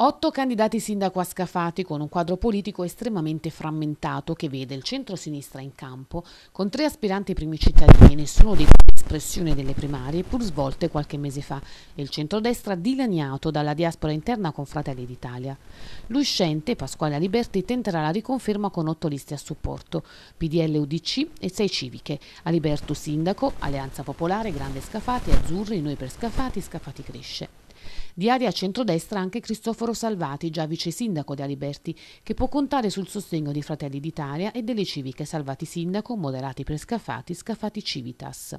Otto candidati sindaco a Scafati con un quadro politico estremamente frammentato che vede il centro-sinistra in campo con tre aspiranti primi cittadini, e nessuno dei quali soppressione delle primarie pur svolte qualche mese fa e il centrodestra dilaniato dalla diaspora interna con Fratelli d'Italia. L'uscente Pasquale Aliberti tenterà la riconferma con otto liste a supporto, PDL UDC e sei civiche, Aliberto Sindaco, Alleanza Popolare, Grande Scafati, Azzurri, Noi per Scafati, Scafati Cresce. Di aria centrodestra anche Cristoforo Salvati, già vice sindaco di Aliberti, che può contare sul sostegno di Fratelli d'Italia e delle civiche Salvati Sindaco, Moderati per Scafati, Scafati Civitas.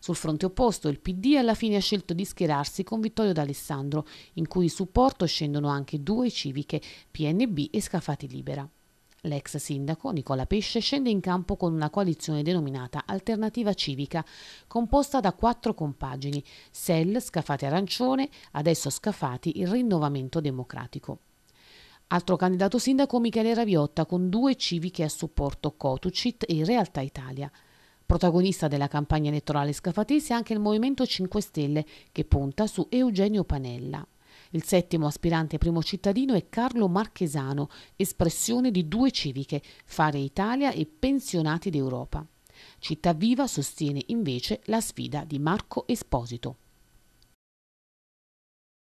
Sul fronte opposto, il PD alla fine ha scelto di schierarsi con Vittorio D'Alessandro, in cui in supporto scendono anche due civiche, PNB e Scafati Libera. L'ex sindaco Nicola Pesce scende in campo con una coalizione denominata Alternativa Civica, composta da quattro compagini, SEL, Scafati Arancione, adesso Scafati il Rinnovamento Democratico. Altro candidato sindaco Michele Raviotta con due civiche a supporto Cotucit e Realtà Italia. Protagonista della campagna elettorale scafatese è anche il Movimento 5 Stelle, che punta su Eugenio Panella. Il settimo aspirante primo cittadino è Carlo Marchesano, espressione di due civiche, Fare Italia e Pensionati d'Europa. Città Viva sostiene invece la sfida di Marco Esposito.